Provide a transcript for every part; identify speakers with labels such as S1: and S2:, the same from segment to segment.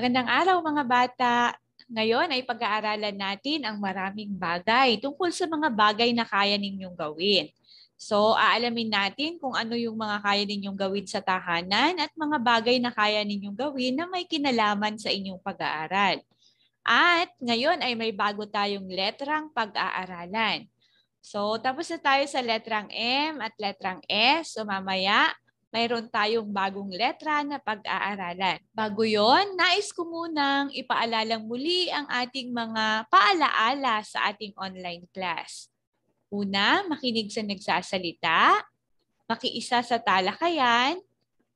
S1: Magandang araw mga bata. Ngayon ay pag-aaralan natin ang maraming bagay tungkol sa mga bagay na kaya ninyong gawin. So, aalamin natin kung ano yung mga kaya ninyong gawin sa tahanan at mga bagay na kaya ninyong gawin na may kinalaman sa inyong pag-aaral. At ngayon ay may bago tayong letrang pag-aaralan. So, tapos na tayo sa letrang M at letrang S. So, mamaya mayroon tayong bagong letra na pag-aaralan. Bago yon, nais ko munang ipaalalang muli ang ating mga paalaala sa ating online class. Una, makinig sa nagsasalita, makiisa sa talakayan,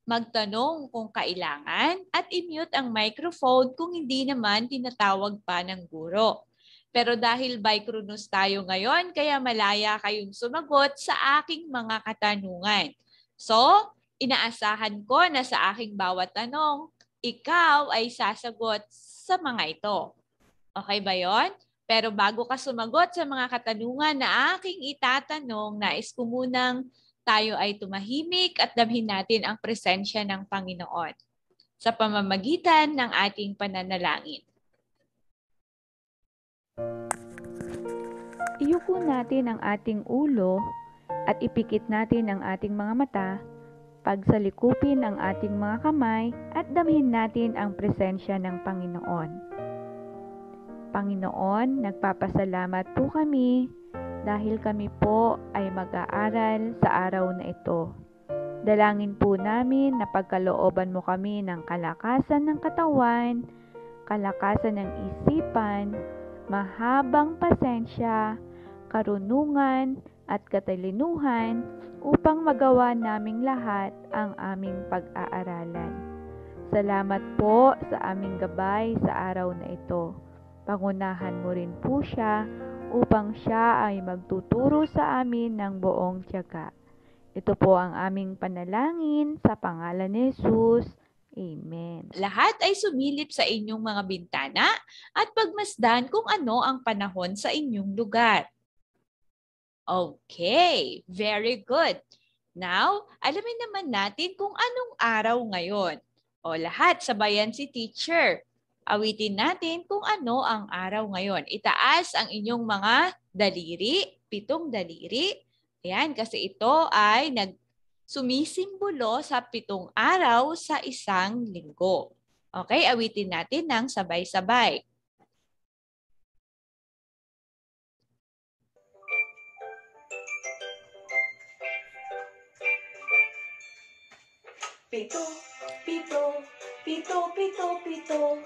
S1: magtanong kung kailangan, at i-mute ang microphone kung hindi naman tinatawag pa ng guro. Pero dahil bicronos tayo ngayon, kaya malaya kayong sumagot sa aking mga katanungan. So, Inaasahan ko na sa aking bawat tanong, ikaw ay sasagot sa mga ito. Okay ba yon? Pero bago ka sumagot sa mga katanungan na aking itatanong, nais ko munang tayo ay tumahimik at damhin natin ang presensya ng Panginoon sa pamamagitan ng ating pananalangin. Iyuko natin ang ating ulo at ipikit natin ang ating mga mata pagsalikupin ang ating mga kamay at damhin natin ang presensya ng Panginoon. Panginoon, nagpapasalamat po kami dahil kami po ay mag-aaral sa araw na ito. Dalangin po namin na pagkalooban mo kami ng kalakasan ng katawan, kalakasan ng isipan, mahabang pasensya, karunungan at katalinuhan upang magawa naming lahat ang aming pag-aaralan. Salamat po sa aming gabay sa araw na ito. Pangunahan mo rin po siya upang siya ay magtuturo sa amin ng buong tiyaga. Ito po ang aming panalangin sa pangalan ni Jesus. Amen. Lahat ay sumilip sa inyong mga bintana at pagmasdan kung ano ang panahon sa inyong lugar Okay, very good. Now, alamin naman natin kung anong araw ngayon. O lahat, sabayan si teacher. Awitin natin kung ano ang araw ngayon. Itaas ang inyong mga daliri, pitong daliri. Ayan, kasi ito ay nag sumisimbolo sa pitong araw sa isang linggo. Okay, awitin natin ng sabay-sabay. Pito, pito, pito, pito, pito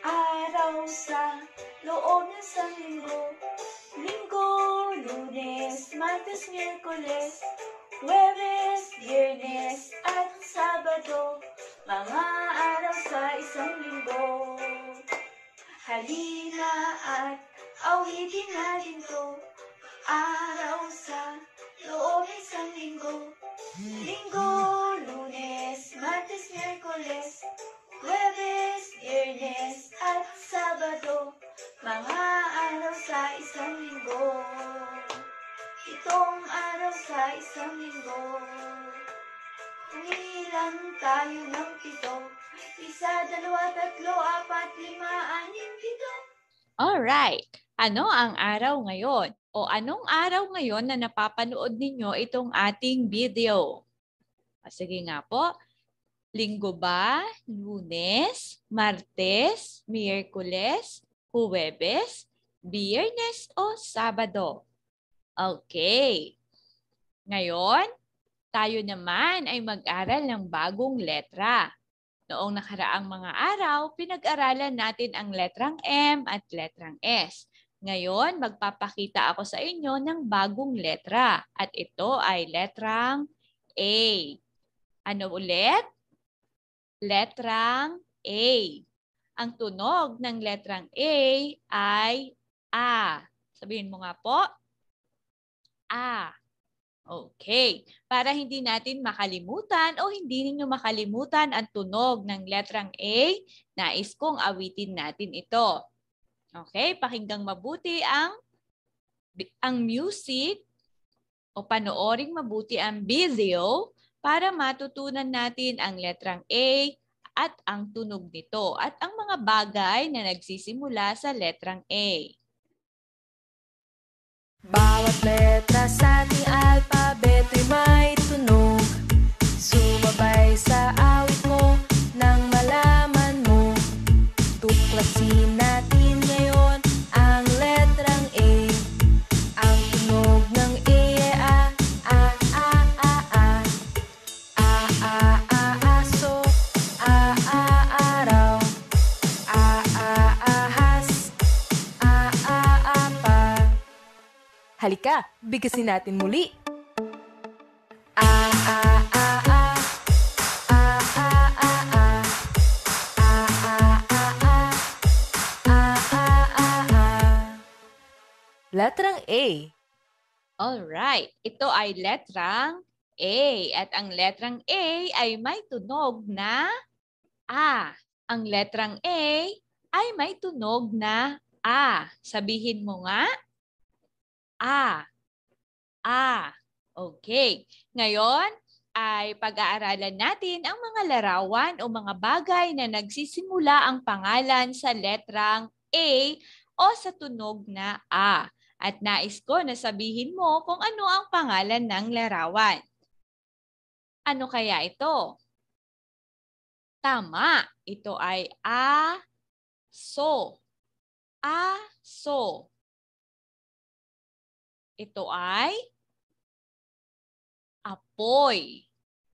S1: Araw sa loob ng isang linggo Linggo, lunes, martes, miyerkules Huwebes, biyernes at sabado Mga araw sa isang linggo Halina at awitin natin to Araw sa loob ng isang linggo Linggo Merkules, Huwebes, Biyernes at Sabado, mga araw sa isang linggo. Itong araw sa isang linggo, umilang tayo ng pito. Isa, dalawa, tatlo, apat, lima, anim, pito. Alright, ano ang araw ngayon? O anong araw ngayon na napapanood ninyo itong ating video? Ah, sige nga po. Linggo ba? Lunes? Martes? Miyerkules? Huwebes? Biyernes o Sabado? Okay. Ngayon, tayo naman ay mag-aral ng bagong letra. Noong nakaraang mga araw, pinag-aralan natin ang letrang M at letrang S. Ngayon, magpapakita ako sa inyo ng bagong letra at ito ay letrang A. Ano ulit? letrang A. Ang tunog ng letrang A ay A. Sabihin mo nga po, A. Okay. Para hindi natin makalimutan o hindi ninyo makalimutan ang tunog ng letrang A, nais kong awitin natin ito. Okay? Pakinggang mabuti ang ang music o panoorin mabuti ang video para matutunan natin ang letrang A at ang tunog nito at ang mga bagay na nagsisimula sa letrang A. Bawat letra sa Halika, bigkasin natin muli. Ah, ah, ah, ah. Ah, ah, ah, ah. Ah, ah, ah, ah. Letrang A. All right. ito ay letrang A. At ang letrang A ay may tunog na A. Ang letrang A ay may tunog na A. Sabihin mo nga. A. A. Okay. Ngayon, ay pag-aaralan natin ang mga larawan o mga bagay na nagsisimula ang pangalan sa letrang A o sa tunog na A. At nais ko na sabihin mo kung ano ang pangalan ng larawan. Ano kaya ito? Tama, ito ay aso. Aso. Ito ay apoy.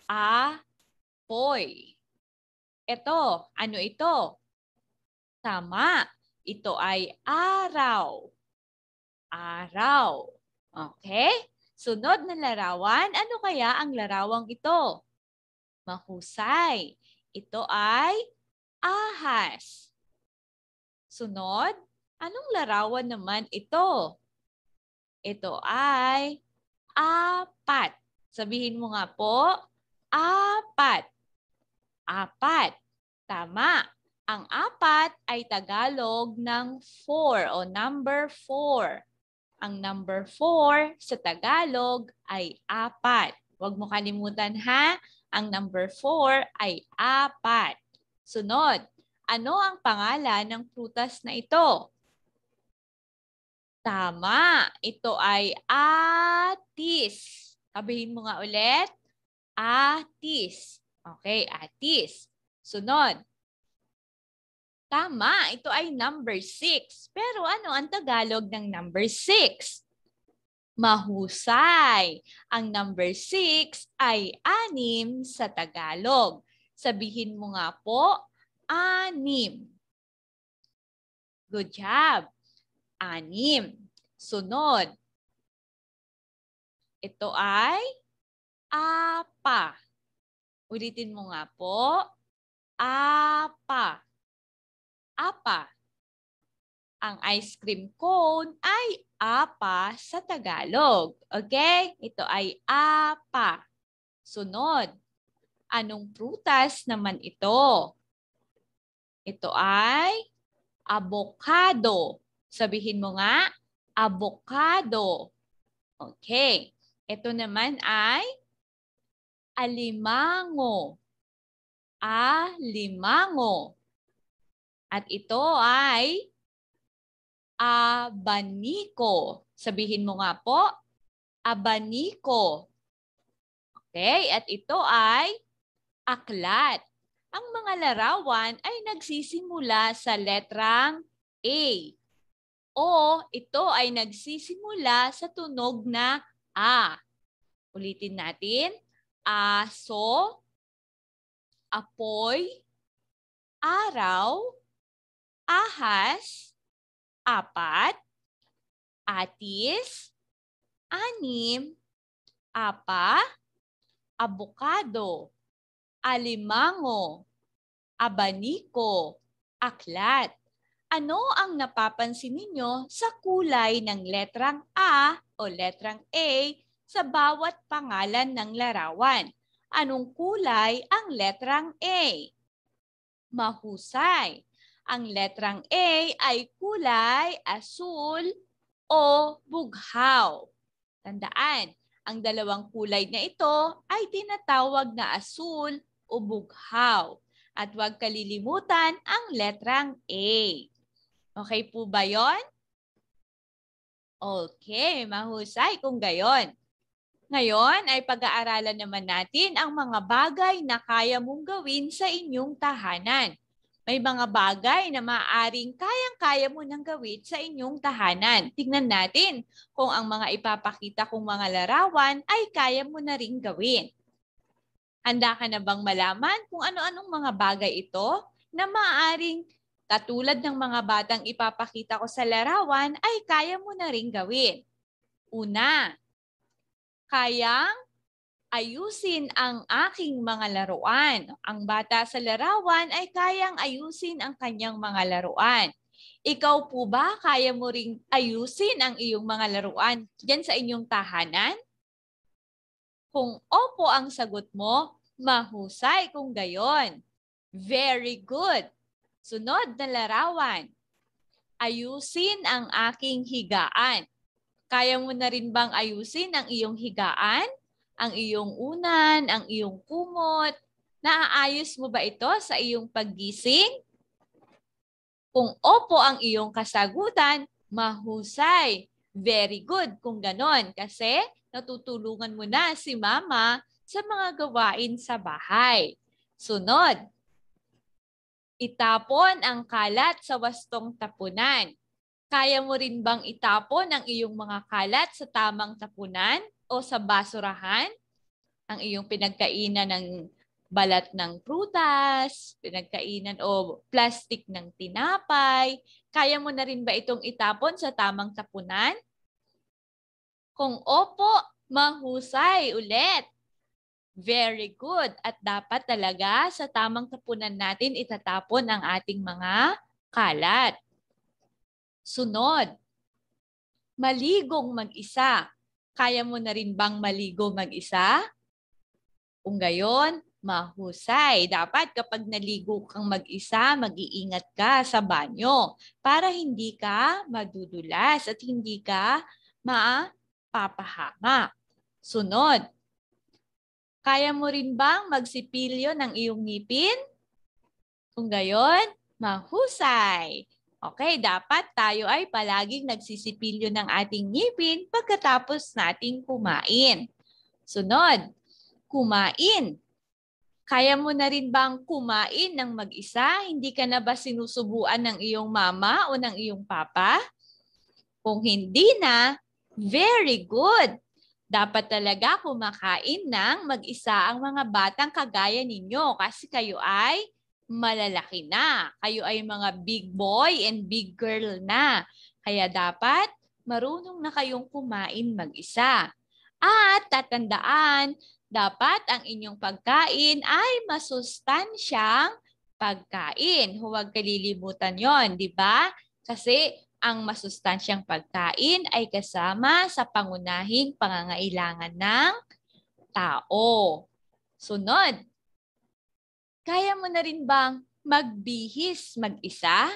S1: Apoy. Ito, ano ito? Tama. Ito ay araw. Araw. Okay? Sunod na larawan, ano kaya ang larawang ito? Mahusay. Ito ay ahas. Sunod, anong larawan naman ito? Ito ay apat. Sabihin mo nga po, apat. Apat. Tama. Ang apat ay Tagalog ng four o number four. Ang number four sa Tagalog ay apat. Huwag mo kalimutan ha, ang number four ay apat. Sunod, ano ang pangalan ng prutas na ito? Tama. Ito ay atis. Sabihin mo nga ulit. Atis. Okay, atis. Sunod. Tama, ito ay number 6. Pero ano ang Tagalog ng number 6? Mahusay. Ang number 6 ay anim sa Tagalog. Sabihin mo nga po, anim. Good job anim. Sunod. Ito ay apa. Ulitin mo nga po. Apa. Apa. Ang ice cream cone ay apa sa Tagalog. Okay? Ito ay apa. Sunod. Anong prutas naman ito? Ito ay abokado. Sabihin mo nga, avocado. Okay. Ito naman ay alimango. Alimango. At ito ay abaniko. Sabihin mo nga po, abaniko. Okay, at ito ay aklat. Ang mga larawan ay nagsisimula sa letrang A o ito ay nagsisimula sa tunog na A. Ulitin natin. Aso, apoy, araw, ahas, apat, atis, anim, apa, abukado, alimango, abaniko, aklat ano ang napapansin ninyo sa kulay ng letrang A o letrang A sa bawat pangalan ng larawan? Anong kulay ang letrang A? Mahusay. Ang letrang A ay kulay asul o bughaw. Tandaan, ang dalawang kulay na ito ay tinatawag na asul o bughaw. At huwag kalilimutan ang letrang A. Okay po ba yon? Okay, mahusay kung gayon. Ngayon ay pag-aaralan naman natin ang mga bagay na kaya mong gawin sa inyong tahanan. May mga bagay na maaring kayang-kaya mo nang gawin sa inyong tahanan. Tignan natin kung ang mga ipapakita kong mga larawan ay kaya mo na rin gawin. Handa ka na bang malaman kung ano-anong mga bagay ito na maaring Katulad ng mga batang ipapakita ko sa larawan ay kaya mo na ring gawin. Una, kayang ayusin ang aking mga laruan. Ang bata sa larawan ay kayang ayusin ang kanyang mga laruan. Ikaw po ba kaya mo ring ayusin ang iyong mga laruan diyan sa inyong tahanan? Kung opo ang sagot mo, mahusay kung gayon. Very good. Sunod na larawan. Ayusin ang aking higaan. Kaya mo na rin bang ayusin ang iyong higaan? Ang iyong unan, ang iyong kumot? Naaayos mo ba ito sa iyong paggising? Kung opo ang iyong kasagutan, mahusay. Very good kung ganon. Kasi natutulungan mo na si mama sa mga gawain sa bahay. Sunod, Itapon ang kalat sa wastong tapunan. Kaya mo rin bang itapon ang iyong mga kalat sa tamang tapunan o sa basurahan? Ang iyong pinagkainan ng balat ng prutas, pinagkainan o plastic ng tinapay, kaya mo na rin ba itong itapon sa tamang tapunan? Kung opo, mahusay ulit. Very good. At dapat talaga sa tamang tapunan natin itatapon ang ating mga kalat. Sunod, maligong mag-isa. Kaya mo na rin bang maligo mag-isa? Kung gayon, mahusay. Dapat kapag naligo kang mag-isa, mag-iingat ka sa banyo para hindi ka madudulas at hindi ka mapapahama. Sunod, kaya mo rin bang magsipilyo ng iyong ngipin? Kung gayon, mahusay. Okay, dapat tayo ay palaging nagsisipilyo ng ating ngipin pagkatapos nating kumain. Sunod, kumain. Kaya mo na rin bang kumain ng mag-isa? Hindi ka na ba sinusubuan ng iyong mama o ng iyong papa? Kung hindi na, very good. Dapat talaga kumakain ng mag-isa ang mga batang kagaya ninyo kasi kayo ay malalaki na. Kayo ay mga big boy and big girl na. Kaya dapat marunong na kayong kumain mag-isa. At tatandaan, dapat ang inyong pagkain ay masustansyang pagkain. Huwag kalilimutan yon, di ba? Kasi ang masustansyang pagkain ay kasama sa pangunahing pangangailangan ng tao. Sunod, kaya mo na rin bang magbihis mag-isa?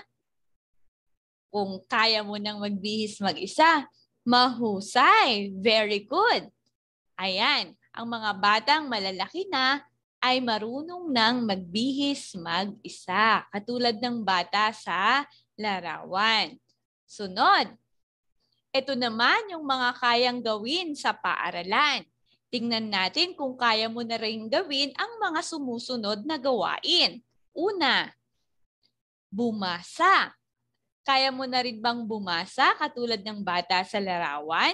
S1: Kung kaya mo nang magbihis mag-isa, mahusay, very good. Ayan, ang mga batang malalaki na ay marunong nang magbihis mag-isa, katulad ng bata sa larawan. Sunod, ito naman yung mga kayang gawin sa paaralan. Tingnan natin kung kaya mo na rin gawin ang mga sumusunod na gawain. Una, bumasa. Kaya mo na rin bang bumasa katulad ng bata sa larawan?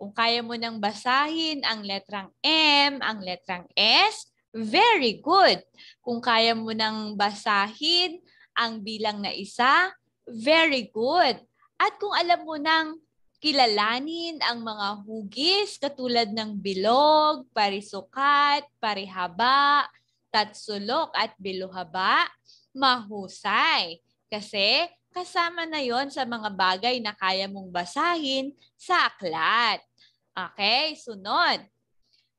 S1: Kung kaya mo nang basahin ang letrang M, ang letrang S, very good. Kung kaya mo nang basahin ang bilang na isa, Very good. At kung alam mo nang kilalanin ang mga hugis katulad ng bilog, parisukat, parihaba, tatsulok at biluhaba, mahusay. Kasi kasama na yon sa mga bagay na kaya mong basahin sa aklat. Okay, sunod.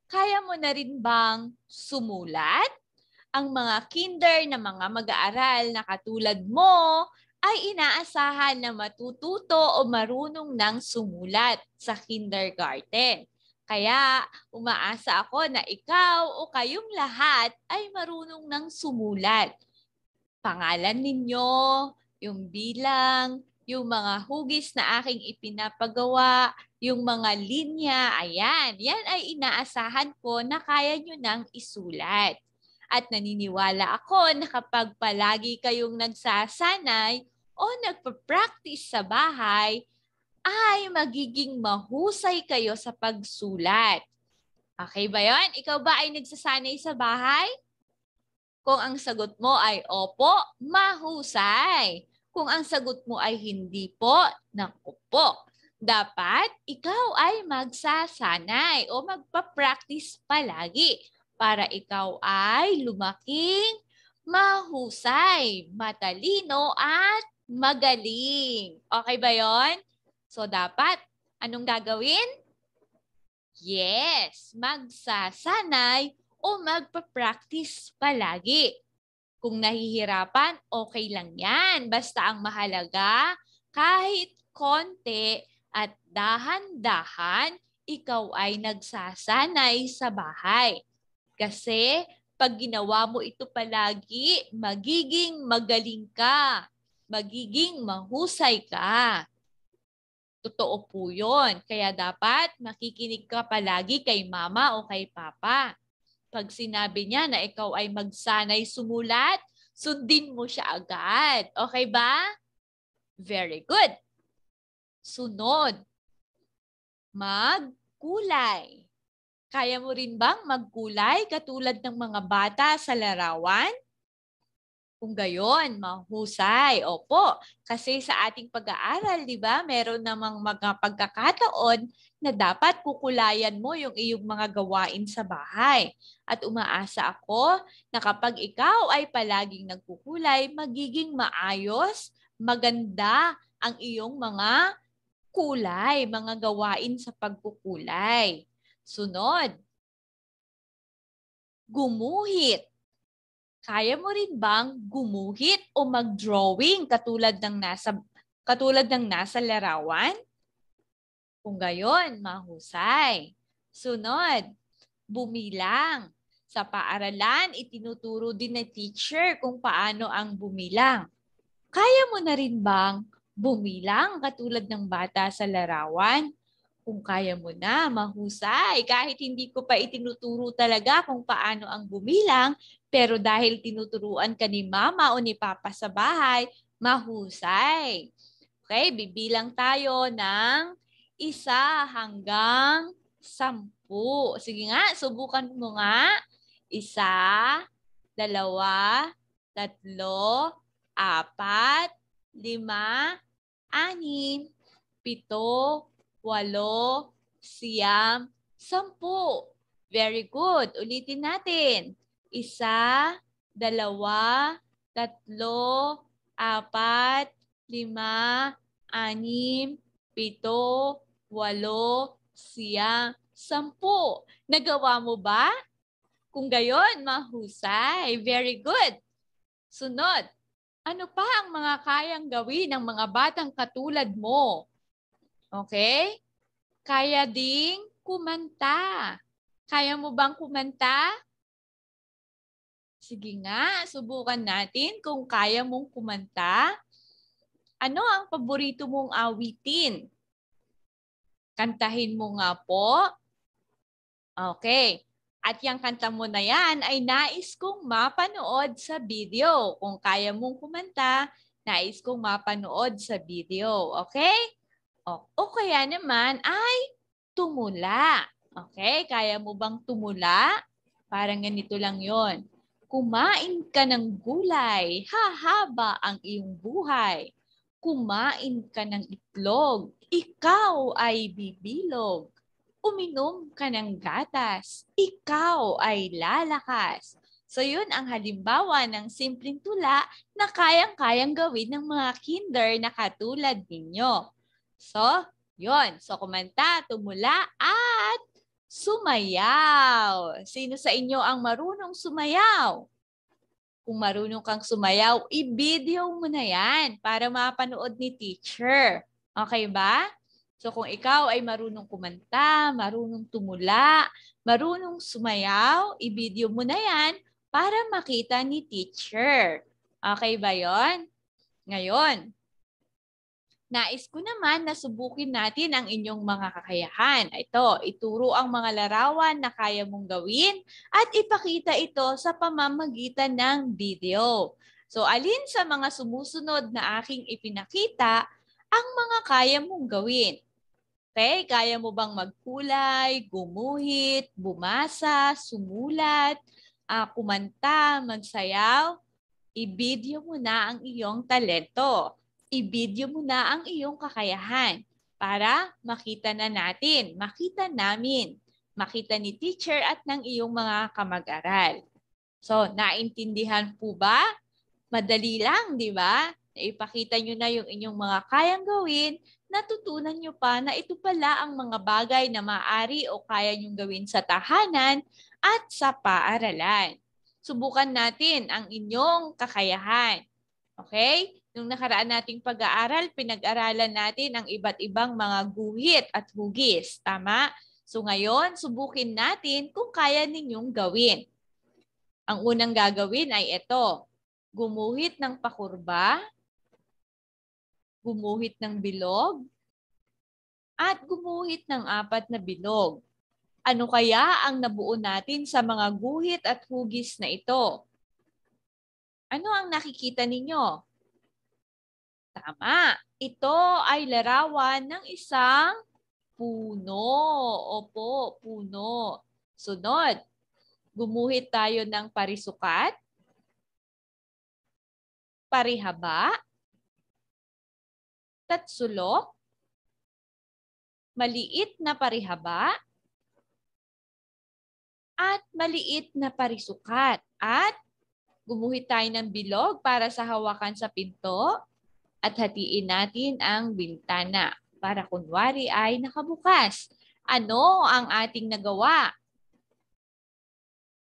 S1: Kaya mo na rin bang sumulat? Ang mga kinder na mga mag-aaral na katulad mo ay inaasahan na matututo o marunong ng sumulat sa kindergarten. Kaya umaasa ako na ikaw o kayong lahat ay marunong ng sumulat. Pangalan ninyo, yung bilang, yung mga hugis na aking ipinapagawa, yung mga linya, ayan, yan ay inaasahan ko na kaya nyo nang isulat. At naniniwala ako na kapag palagi kayong nagsasanay, o nagpa-practice sa bahay, ay magiging mahusay kayo sa pagsulat. Okay ba yon? Ikaw ba ay nagsasanay sa bahay? Kung ang sagot mo ay opo, mahusay. Kung ang sagot mo ay hindi po, naku po. Dapat ikaw ay magsasanay o magpa-practice palagi para ikaw ay lumaking mahusay, matalino at magaling. Okay ba yon? So, dapat, anong gagawin? Yes, magsasanay o magpa-practice palagi. Kung nahihirapan, okay lang yan. Basta ang mahalaga, kahit konti at dahan-dahan, ikaw ay nagsasanay sa bahay. Kasi pag ginawa mo ito palagi, magiging magaling ka magiging mahusay ka. Totoo po yun. Kaya dapat makikinig ka palagi kay mama o kay papa. Pag sinabi niya na ikaw ay magsanay sumulat, sundin mo siya agad. Okay ba? Very good. Sunod. Magkulay. Kaya mo rin bang magkulay katulad ng mga bata sa larawan? Kung gayon, mahusay. Opo, kasi sa ating pag-aaral, di ba, meron namang mga pagkakataon na dapat kukulayan mo yung iyong mga gawain sa bahay. At umaasa ako na kapag ikaw ay palaging nagkukulay, magiging maayos, maganda ang iyong mga kulay, mga gawain sa pagkukulay. Sunod, gumuhit kaya mo rin bang gumuhit o mag-drawing katulad ng nasa katulad ng nasa larawan? Kung gayon, mahusay. Sunod, bumilang. Sa paaralan, itinuturo din ng teacher kung paano ang bumilang. Kaya mo na rin bang bumilang katulad ng bata sa larawan? kung kaya mo na, mahusay. Kahit hindi ko pa itinuturo talaga kung paano ang bumilang, pero dahil tinuturuan ka ni mama o ni papa sa bahay, mahusay. Okay, bibilang tayo ng isa hanggang sampu. Sige nga, subukan mo nga. Isa, dalawa, tatlo, apat, lima, anim, pito, walo, siyam, sampu. Very good. Ulitin natin. Isa, dalawa, tatlo, apat, lima, anim, pito, walo, siyam, sampu. Nagawa mo ba? Kung gayon, mahusay. Very good. Sunod, ano pa ang mga kayang gawin ng mga batang katulad mo? Okay? Kaya ding kumanta. Kaya mo bang kumanta? Sige nga, subukan natin kung kaya mong kumanta. Ano ang paborito mong awitin? Kantahin mo nga po. Okay. At yung kanta mo na yan ay nais kong mapanood sa video. Kung kaya mong kumanta, nais kong mapanood sa video. Okay? O, o kaya naman ay tumula. Okay? Kaya mo bang tumula? Parang ganito lang yon. Kumain ka ng gulay, hahaba ang iyong buhay. Kumain ka ng itlog, ikaw ay bibilog. Uminom ka ng gatas, ikaw ay lalakas. So yun ang halimbawa ng simpleng tula na kayang-kayang gawin ng mga kinder na katulad ninyo. So, yon So, kumanta, tumula, at sumayaw. Sino sa inyo ang marunong sumayaw? Kung marunong kang sumayaw, i-video mo na yan para mapanood ni teacher. Okay ba? So kung ikaw ay marunong kumanta, marunong tumula, marunong sumayaw, i-video mo na yan para makita ni teacher. Okay ba yon? Ngayon, Nais ko naman na subukin natin ang inyong mga kakayahan. Ito, ituro ang mga larawan na kaya mong gawin at ipakita ito sa pamamagitan ng video. So alin sa mga sumusunod na aking ipinakita ang mga kaya mong gawin? Okay, kaya mo bang magkulay, gumuhit, bumasa, sumulat, uh, kumanta, magsayaw? I-video mo na ang iyong talento i-video mo na ang iyong kakayahan para makita na natin, makita namin, makita ni teacher at ng iyong mga kamag-aral. So, naintindihan po ba? Madali lang, di ba? Ipakita nyo na yung inyong mga kayang gawin, natutunan nyo pa na ito pala ang mga bagay na maari o kaya nyong gawin sa tahanan at sa paaralan. Subukan natin ang inyong kakayahan. Okay? Nung nakaraan nating pag-aaral, pinag-aralan natin ang iba't ibang mga guhit at hugis. Tama? So ngayon, subukin natin kung kaya ninyong gawin. Ang unang gagawin ay ito. Gumuhit ng pakurba, gumuhit ng bilog, at gumuhit ng apat na bilog. Ano kaya ang nabuo natin sa mga guhit at hugis na ito? Ano ang nakikita ninyo? Tama. Ito ay larawan ng isang puno. Opo, puno. Sunod, gumuhit tayo ng parisukat, parihaba, tatsulok, maliit na parihaba, at maliit na parisukat. At gumuhit tayo ng bilog para sa hawakan sa pinto, at hatiin natin ang bintana para kunwari ay nakabukas. Ano ang ating nagawa?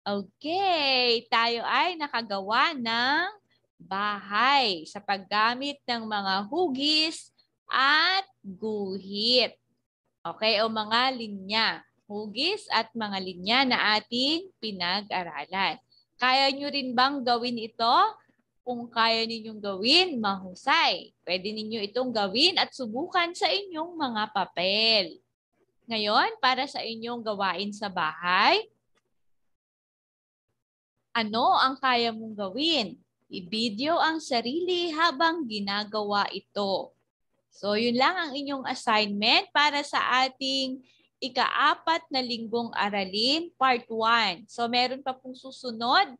S1: Okay, tayo ay nakagawa ng bahay sa paggamit ng mga hugis at guhit. Okay, o mga linya. Hugis at mga linya na ating pinag-aralan. Kaya nyo rin bang gawin ito kung kaya ninyong gawin, mahusay. Pwede ninyo itong gawin at subukan sa inyong mga papel. Ngayon, para sa inyong gawain sa bahay, ano ang kaya mong gawin? I-video ang sarili habang ginagawa ito. So, yun lang ang inyong assignment para sa ating ika ikaapat na linggong aralin, part 1. So, meron pa pong susunod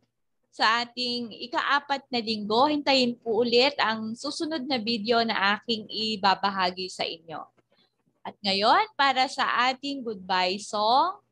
S1: sa ating ikaapat na linggo. Hintayin po ulit ang susunod na video na aking ibabahagi sa inyo. At ngayon, para sa ating goodbye song,